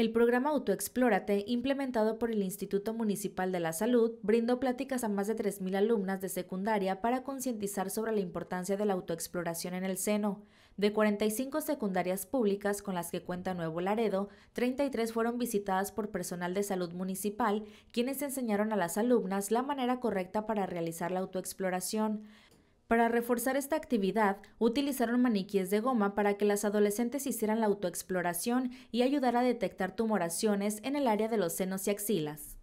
El programa Autoexplórate, implementado por el Instituto Municipal de la Salud, brindó pláticas a más de 3.000 alumnas de secundaria para concientizar sobre la importancia de la autoexploración en el seno. De 45 secundarias públicas con las que cuenta Nuevo Laredo, 33 fueron visitadas por personal de salud municipal, quienes enseñaron a las alumnas la manera correcta para realizar la autoexploración. Para reforzar esta actividad, utilizaron maniquíes de goma para que las adolescentes hicieran la autoexploración y ayudar a detectar tumoraciones en el área de los senos y axilas.